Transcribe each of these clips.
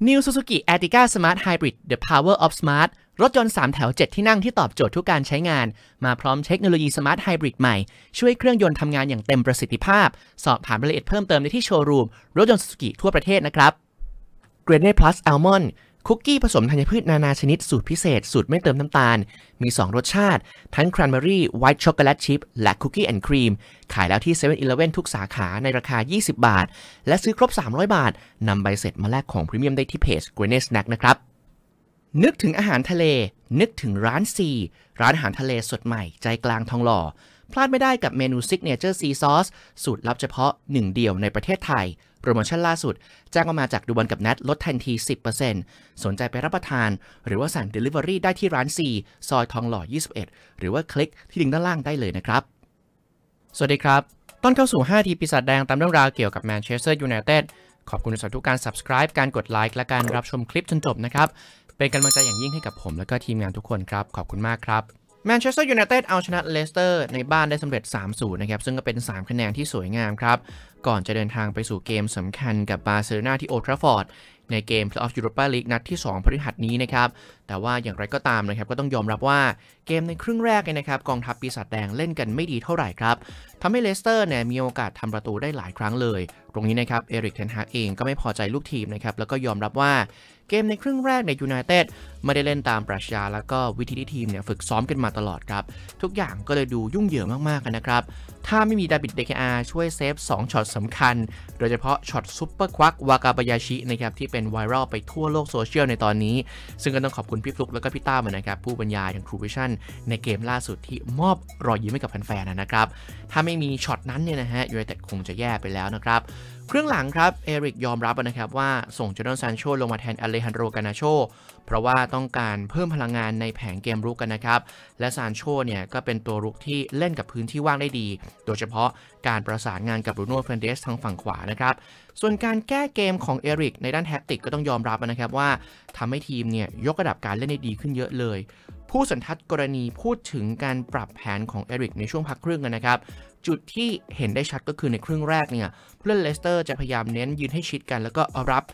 New Suzuki Ertiga Smart Hybrid The Power of Smart รถยนต์ 3 แถว 7 ที่นั่งที่ตอบโจทย์ทุกการใช้งานมาพร้อมเทคโนโลยีสมาร์ทไฮบริดใหม่ช่วยเครื่องยนต์ทำงานอย่างเต็มประสิทธิภาพ สอบถามรายละเอียดเพิ่มเติมได้ที่โชว์รูม รถยนต์สุกิทั่วประเทศนะครับ g r e n e Plus Almond คุกกี้ผสมธัญพืชนานาชนิดสูตรพิเศษ สูตรไม่เติมน้ำตาล มี 2 รสชาติทั้งครันเบอรี่ไวท์ช็อกโกแลตชิพและคุกกี้แอนด์ครีมขายแล้วที่7 e เ e ่ e อทุกสาขาในราคา 20 บาท และซื้อครบ 300 บาทนำใบเสร็จมาแลกของพรีเมียมได้ที่เพจ g r e n e Snack นะครับ นึกถึงอาหารทะเล นึกถึงร้านซีร้านอาหารทะเลสดใหม่ใจกลางทองหล่อพลาดไม่ได้กับเมนู Signature Sea Sauce สูตรลับเฉพาะหนึ่งเดียวในประเทศไทย โปรโมชั่นล่าสุด แจ้งอกมาจากดูบอลกับนัดลดทันที 10%สนใจไปรับประทาน หรือว่าสั่ง Delivery ได้ที่ร้าน 4 ซอยทองหล่อ21 หรือว่าคลิกที่ลิงก์ด้านล่างได้เลยนะครับ สวัสดีครับต้อนเข้าสู่ 5 ที ปีศาจแดงตามเรื่องราวเกี่ยวกับแมนเชสเตอร์ยูไนเต็ดขอบคุณสำหรับทุกการ subscribe การกดไลค์และการรับชมคลิปจนจบนะครับเป็นกำลังใจอย่างยิ่งให้กับผมและก็ทีมงานทุกคนครับขอบคุณมากครับแมนเชสเตอร์ยูไนเต็ดเอาชนะเลสเตอร์ในบ้านได้สำเร็จ 3-0 นะครับ ซึ่งก็เป็น 3 คะแนนที่สวยงามครับก่อนจะเดินทางไปสู่เกมสำคัญกับบาร์เซโลนาที่โอทราฟอร์ด ในเกมเพลย์ออฟยูโรปาลีกนัดที่2พฤหัสนี้นะครับ แต่ว่าอย่างไรก็ตามนะครับ ก็ต้องยอมรับว่าเกมในครึ่งแรกนะครับกองทัพปีศาจแดงเล่นกันไม่ดีเท่าไหร่ครับทำให้เลสเตอร์เนี่ยมีโอกาสทำประตูได้หลายครั้งเลยตรงนี้นะครับ เอริกเทนฮาร์เองก็ไม่พอใจลูกทีมนะครับแล้วก็ยอมรับว่าเกมในครึ่งแรกในยูไนเต็ดไม่ได้เล่นตามปรัชญาแล้วก็วิธีที่ทีมเนี่ยฝึกซ้อมกันมาตลอดครับทุกอย่างก็เลยดูยุ่งเหยิงมากๆกันนะครับถ้าไม่มีดาบิดเดคอาช่วยเซฟ2ช็อตสำคัญ โดยเฉพาะช็อตซุปเปอร์ควักวากาบายาชินะครับที่เป็นไวรัลไปทั่วโลกโซเชียลในตอนนี้ซึ่งก็ต้องขอบคุณพี่ฟลุกแล้วก็พี่ต้ามนะครับ ผู้บรรยายทางครูวิชั่นในเกมล่าสุดที่มอบรอยยิ้มให้กับแฟนๆนะครับ ถ้าไม่มีช็อตนั้นเนี่ยนะฮะยูไนเต็ดคงจะแย่ไปแล้วนะครับครื่องหลังครับเอริกยอมรับนะครับว่า ส่งจอร์แดนซานโชลงมาแทนอเลฮันโดกานาโช เพราะว่าต้องการเพิ่มพลังงานในแผงเกมรุกกันนะครับ และซานโชเนี่ยก็เป็นตัวรุกที่เล่นกับพื้นที่ว่างได้ดี โดยเฉพาะการประสานงานกับรูโน่เฟนเดสทางฝั่งขวานะครับ ส่วนการแก้เกมของเอริกในด้านแท็กติกก็ต้องยอมรับนะครับว่าทำให้ทีมเนี่ยยกระดับการเล่นได้ดีขึ้นเยอะเลยผู้สันทัดกรณีพูดถึงการปรับแผนของเอริกในช่วงพักครึ่งนะครับ จุดที่เห็นได้ชัดก็คือในครึ่งแรกเนี่ยผู้เล่นเลสเตอร์จะพยายามเน้นยืนให้ชิดกันแล้วก็รับ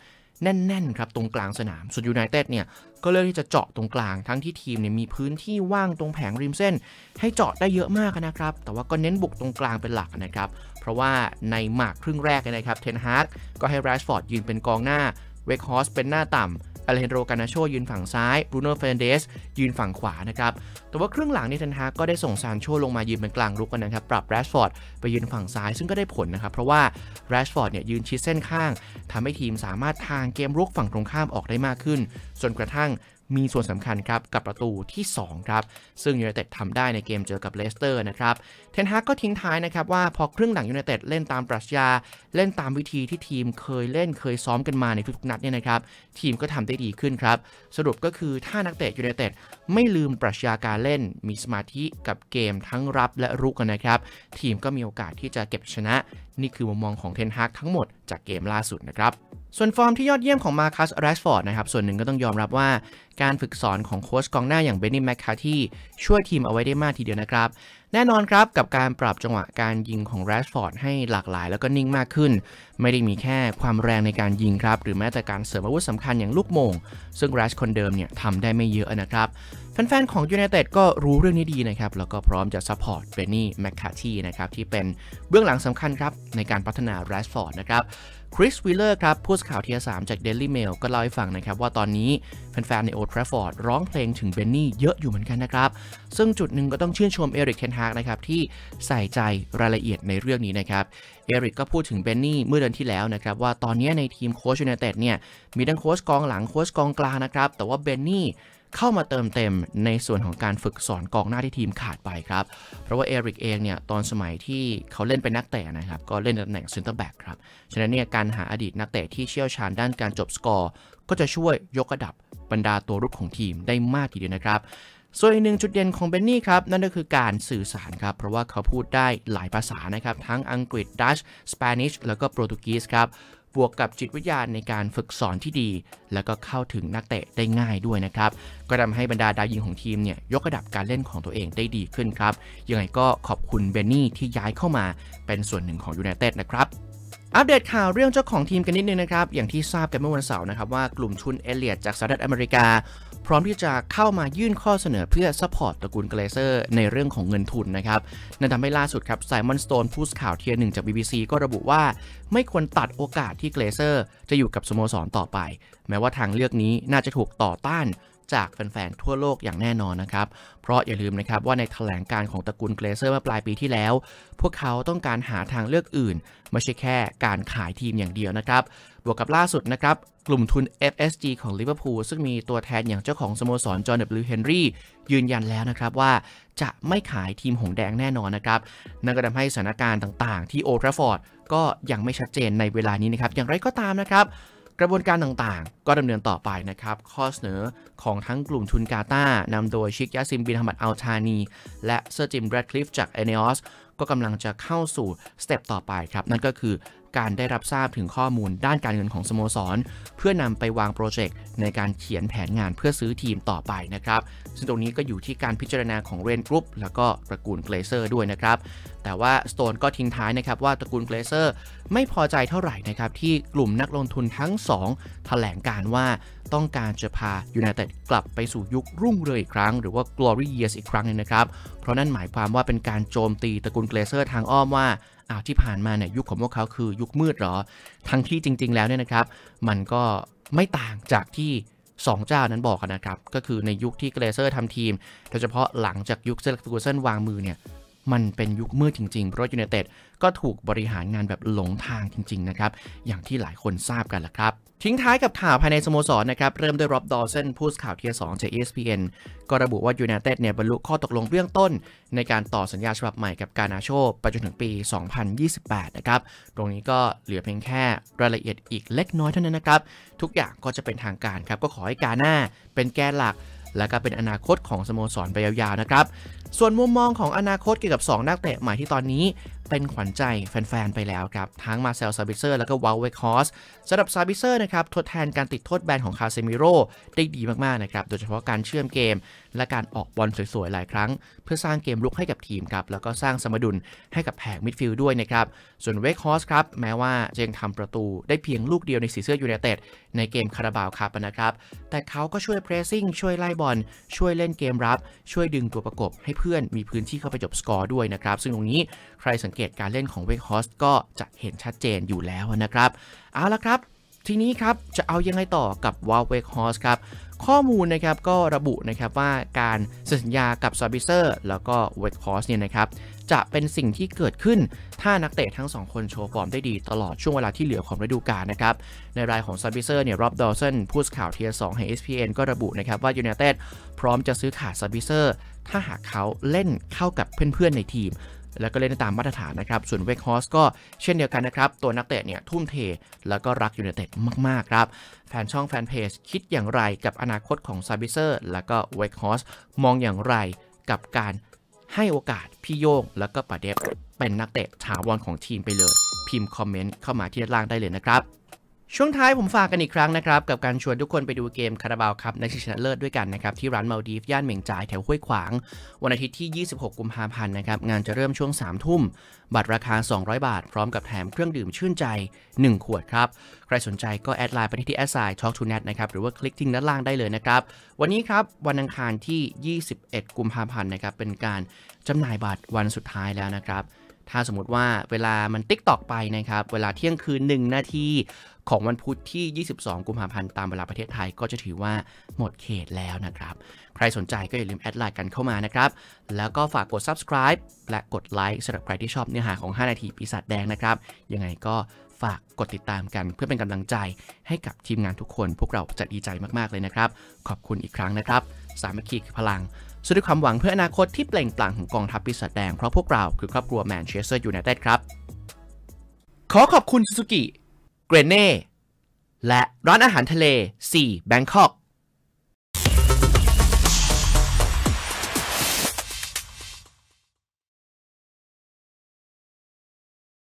แน่น ๆ ครับ ตรงกลางสนามส่วนยูไนเต็ดเนี่ยก็เลือกที่จะเจาะตรงกลางทั้งที่ทีมเนี่ยมีพื้นที่ว่างตรงแผงริมเส้น ให้เจาะได้เยอะมากนะครับ แต่ว่าก็เน้นบุกตรงกลางเป็นหลักนะครับเพราะว่าในหมากครึ่งแรกนะครับเทนฮาร์กก็ให้ไรส์ฟอร์ดยืนเป็นกองหน้าเวกฮอสเป็นหน้าต่ำอเลนโรกานาโชยืนฝั่งซ้ายบรูโน่เฟรนเดสยืนฝั่งขวานะครับ แต่ว่าครึ่งหลังนี่ทันฮาก็ได้ส่งซานโชลงมายืนเป็นกลางรุกกันนะครับ ปรับแรชฟอร์ดไปยืนฝั่งซ้ายซึ่งก็ได้ผลนะครับ เพราะว่าแรชฟอร์ดเนี่ยยืนชิดเส้นข้าง ทำให้ทีมสามารถทางเกมรุกฝั่งตรงข้ามออกได้มากขึ้นจนกระทั่งมีส่วนสำคัญครับ กับประตูที่ 2 ครับ ซึ่งยูไนเต็ดทำได้ในเกมเจอกับเลสเตอร์นะครับเทนฮากก็ทิ้งท้ายนะครับ ว่าพอครึ่งหลังยูไนเต็ดเล่นตามปรัชญาเล่นตามวิธีที่ทีมเคยเล่นเคยซ้อมกันมาในทุกๆนัดเนี่ยนะครับ ทีมก็ทำได้ดีขึ้นครับ สรุปก็คือถ้านักเตะยูไนเต็ดไม่ลืมปรัชญาการเล่น มีสมาธิกับเกมทั้งรับและรุกนะครับ ทีมก็มีโอกาสที่จะเก็บชนะนี่คือมุมมองของเทนฮากทั้งหมดจากเกมล่าสุดนะครับส่วนฟอร์มที่ยอดเยี่ยมของมาคัสแรชฟอร์ดนะครับส่วนหนึ่งก็ต้องยอมรับว่า การฝึกสอนของโค้ชกองหน้าอย่างเบนนี่แมคคาที่ช่วยทีมเอาไว้ได้มากทีเดียวนะครับแน่นอนครับกับการปรับจังหวะการยิงของแรชฟอร์ดให้หลากหลายแล้วก็นิ่งมากขึ้น ไม่ได้มีแค่ความแรงในการยิงครับ หรือแม้แต่การเสริมอาวุธสำคัญอย่างลูกโมงซึ่งแรชคนเดิมเนี่ยทำได้ไม่เยอะนะครับ แฟนๆของยูไนเต็ดก็รู้เรื่องนี้ดีนะครับ แล้วก็พร้อมจะซัพพอร์ตเบนนี่แมคคาทีนะครับ ที่เป็นเบื้องหลังสำคัญครับในการพัฒนาแรชฟอร์ดนะครับคริสวิลเลอร์ครับผู้สื่อข่าวทีสามจากเดลี่เมลก็เล่าให้ฟังนะครับว่าตอนนี้แฟนๆในโอทราฟอร์ดร้องเพลงถึงเบนนี่เยอะอยู่เหมือนกันนะครับ ซึ่งจุดหนึ่งก็ต้องชื่นชมเอริกเทนฮากนะครับ ที่ใส่ใจรายละเอียดในเรื่องนี้นะครับ เอริกก็พูดถึงเบนนี่เมื่อเดือนที่แล้วนะครับ ว่าตอนนี้ในทีมโค้ชยูไนเต็ดเนี่ย มีทั้งโค้ชกองหลังโค้ชกองกลางนะครับ แต่ว่าเบนนี่เข้ามาเติมเต็มในส่วนของการฝึกสอนกองหน้าที่ทีมขาดไปครับ เพราะว่าเอริกเองเนี่ยตอนสมัยที่เขาเล่นเป็นนักเตะนะครับ ก็เล่นตำแหน่งซินเตอร์แบ็กครับ ฉะนั้นเนี่ยการหาอดีตนักเตะที่เชี่ยวชาญด้านการจบสกอร์ก็จะช่วยยกระดับบรรดาตัวรุกของทีมได้มากทีเดียวนะครับ ส่วนอีกหนึ่งจุดเด่นของเบนนี่ครับ นั่นก็คือการสื่อสารครับ เพราะว่าเขาพูดได้หลายภาษานะครับทั้งอังกฤษดัชสเปนิชแล้วก็โปรตุเกสครับบวกกับจิตวิทยาในการฝึกสอนที่ดี แล้วก็เข้าถึงนักเตะได้ง่ายด้วยนะครับก็ทำให้บรรดาดาวยิงของทีมเนี่ยยกระดับการเล่นของตัวเองได้ดีขึ้นครับ ยังไงก็ขอบคุณเบนนี่ที่ย้ายเข้ามาเป็นส่วนหนึ่งของยูไนเต็ดนะครับอัปเดตข่าวเรื่องเจ้าของทีมกันนิดนึงนะครับ อย่างที่ทราบกันเมื่อวันเสาร์นะครับว่ากลุ่มชุนเอเลียดจากสหรัฐอเมริกาพร้อมที่จะเข้ามายื่นข้อเสนอเพื่อซัพพอร์ตตระกูลเกลเซอร์ในเรื่องของเงินทุนนะครับนั่นทำให้ล่าสุดครับไซมอนสโตนผู้ข่าวเทียร์หนึ่งจาก BBC ก็ระบุว่า ไม่ควรตัดโอกาสที่เกลเซอร์จะอยู่กับสโมสรต่อไป แม้ว่าทางเลือกนี้น่าจะถูกต่อต้านจากแฟนๆทั่วโลกอย่างแน่นอนนะครับ เพราะอย่าลืมนะครับว่าในถแถลงการของตระกูลเกรเซอร์เมื่อปลายปีที่แล้ว พวกเขาต้องการหาทางเลือกอื่น ไม่ใช่แค่การขายทีมอย่างเดียวนะครับบวกกับล่าสุดนะครับ กลุ่มทุน FSG ของลิเวอร์พูลซึ่งมีตัวแทนอย่างเจ้าของสโมสรจอห์นเดบลิวเฮนรี่ยืนยันแล้วนะครับว่า จะไม่ขายทีมหงแดงแน่นอนนะครับนั่นก็ทำให้สถานการณ์ต่าง ๆ ที่โอทราฟอร์ดก็ยังไม่ชัดเจนในเวลานี้นะครับอย่างไรก็ตามนะครับกระบวนการต่างๆ ก็ดำเนินต่อไปนะครับ ข้อเสนอของทั้งกลุ่มทุนกาตานำโดยชิกยาซิมบินฮรมัดอัลชานี และเซอร์จิมแรดคลิฟจากเอเนอสก็กำลังจะเข้าสู่สเต็ปต่อไปครับ นั่นก็คือการได้รับทราบถึงข้อมูลด้านการเงินของสโมสรเพื่อนำไปวางโปรเจกต์ในการเขียนแผนงานเพื่อซื้อทีมต่อไปนะครับ ซึ่งตรงนี้ก็อยู่ที่การพิจารณาของเรนกรุ๊ปแล้วก็ตระกูลเกลเซอร์ด้วยนะครับ แต่ว่าสโตนก็ทิ้งท้ายนะครับว่าตระกูลเกลเซอร์ไม่พอใจเท่าไหร่นะครับที่กลุ่มนักลงทุนทั้ง 2แถลงการว่าต้องการจะพายูไนเต็ดกลับไปสู่ยุครุ่งเรืองอีกครั้งหรือว่า glory years อีกครั้งนึงนะครับ เพราะนั่นหมายความว่าเป็นการโจมตีตระกูลเกลเซอร์ทางอ้อมว่าอ้าวที่ผ่านมาเนี่ยยุคของพวกเขาคือยุคมืดหรอ ทั้งที่จริง ๆแล้วเนี่ยนะครับมันก็ไม่ต่างจากที่สองเจ้านั้นบอกกันนะครับ ก็คือในยุคที่เกรเซอร์ทำทีมโดยเฉพาะหลังจากยุคเซเลตูเซนวางมือเนี่ยมันเป็นยุคมืดจริงๆเพราะยูเนเต็ดก็ถูกบริหารงานแบบหลงทางจริง ๆ นะครับ อย่างที่หลายคนทราบกันละครับ ทิ้งท้ายกับข่าวภายในสโมสรนนะครับ เริ่มด้วยร็อบดอลเซนผู้ข่าวเทียสองจาก ESPN ก็ระบุว่ายูเนเต็ดเนี่ยบรรลุข้อตกลงเบื้องต้น ในการต่อสัญญาฉบับใหม่กับการนาโชไปจนถึงปี 2028 นะครับ ตรงนี้ก็เหลือเพียงแค่รายละเอียดอีกเล็กน้อยเท่านั้นนะครับ ทุกอย่างก็จะเป็นทางการครับ ก็ขอให้กาหน้าเป็นแกนหลักและก็เป็นอนาคตของสโมสรไปยาวๆนะครับ ส่วนมุมมองของอนาคตเกี่ยวกับ2นักเตะใหม่ที่ตอนนี้เป็นขวัญใจแฟนๆไปแล้วครับ ทั้งมาเซลซาบิเซอร์แล้วก็วาลเวคอสสำหรับซาบิเซอร์นะครับ ทดแทนการติดโทษแบนของคาเซมิโร่ได้ดีมากๆ นะครับโดยเฉพาะการเชื่อมเกม และการออกบอลสวยๆ หลายครั้ง เพื่อสร้างเกมลุกให้กับทีมครับ แล้วก็สร้างสมดุลให้กับแผงมิดฟิลด์ด้วยนะครับ ส่วนเวคอสครับ แม้ว่าจะยังทำประตูได้เพียงลูกเดียวในสีเสื้อยูเนเต็ดในเกมคาราบาวครับนะครับแต่เขาก็ช่วยเพรสซิ่งช่วยไล่บอลช่วยเล่นเกมรับ ช่วยดึงตัวประกบให้เพื่อนมีพื้นที่เข้าไปจบสกอร์ด้วยนะครับซึ่งตรงนี้ใครสังเกตการเล่นของเวกฮอสก็จะเห็นชัดเจนอยู่แล้วนะครับ เอาละครับ ทีนี้ครับจะเอายังไงต่อกับวาลเวกฮอสครับ ข้อมูลนะครับก็ระบุนะครับว่าการสัญญากับซาบิเซอร์แล้วก็เวกฮอสเนี่ยนะครับจะเป็นสิ่งที่เกิดขึ้นถ้านักเตะทั้ง 2 คนโชว์ฟอร์มได้ดีตลอดช่วงเวลาที่เหลือของฤดูกาลนะครับ ในรายของซาบิเซอร์เนี่ยรอบดอเสันผู้ข่าวเทียร์สองแห่ง ESPN ก็ระบุนะครับว่ายูเนเต็ดพร้อมจะซื้อขาดซาบิเซอร์ถ้าหากเขาเล่นเข้ากับเพื่อนๆในทีมแล้วก็เล่นตามมาตรฐานนะครับ ส่วนเวกฮอสก็เช่นเดียวกันนะครับ ตัวนักเตะเนี่ย ทุ่มเท แล้วก็รักยูเนเต็ดมากๆครับ แฟนช่องแฟนเพจ คิดอย่างไรกับอนาคตของซาบิเซอร์แล้วก็เวกฮอสมองอย่างไรกับการให้โอกาส พี่โยงแล้วก็ปาเดฟเป็นนักเตะถาวรของทีมไปเลย พิมพ์คอมเมนต์เข้ามาที่ด้านล่างได้เลยนะครับช่วงท้ายผมฝากกันอีกครั้งนะครับ กับการชวนทุกคนไปดูเกมคาราบาวครับในชิงชนะเลิศด้วยกันนะครับ ที่ร้านมาลดีฟ ย่านเหม่งจายแถวห้วยขวาง วันอาทิตย์ที่ 26 กุมภาพันธ์นะครับงานจะเริ่มช่วง 3 ทุ่มบัตรราคา 200 บาทพร้อมกับแถมเครื่องดื่มชื่นใจ 1 ขวดครับ ใครสนใจก็แอดไลน์ไปที่แอดไซน์ท็อกทูเน็ตนะครับหรือว่าคลิกทิ้งด้านล่างได้เลยนะครับวันนี้ครับวันอังคารที่ 21 กุมภาพันธ์นะครับเป็นการจำหน่ายบัตรวันสุดท้ายแล้วนะครับถ้าสมมติว่าเวลามันติ๊กตอกไปนะครับ เวลาเที่ยงคืน 1 นาที ของวันพุธที่ 22 กุมภาพันธ์ตามเวลาประเทศไทยก็จะถือว่าหมดเขตแล้วนะครับ ใครสนใจก็อย่าลืมแอดไลน์กันเข้ามานะครับ แล้วก็ฝากกด subscribe และกดไลค์สำหรับใครที่ชอบเนื้อหาของ 5 นาทีปีศาจแดงนะครับ ยังไงก็ฝากกดติดตามกันเพื่อเป็นกำลังใจให้กับทีมงานทุกคนพวกเราจะดีใจมากๆเลยนะครับขอบคุณอีกครั้งนะครับสามัคคีคือพลังสุดความหวังเพื่ออนาคตที่เปล่งปลั่งของกองทัพปีศาจแดงเพราะพวกเราคือครอบครัวแมนเชสเตอร์ยูไนเต็ดครับ ขอขอบคุณซูซูกิเกรเน่ และร้านอาหารทะเล4แบงคอก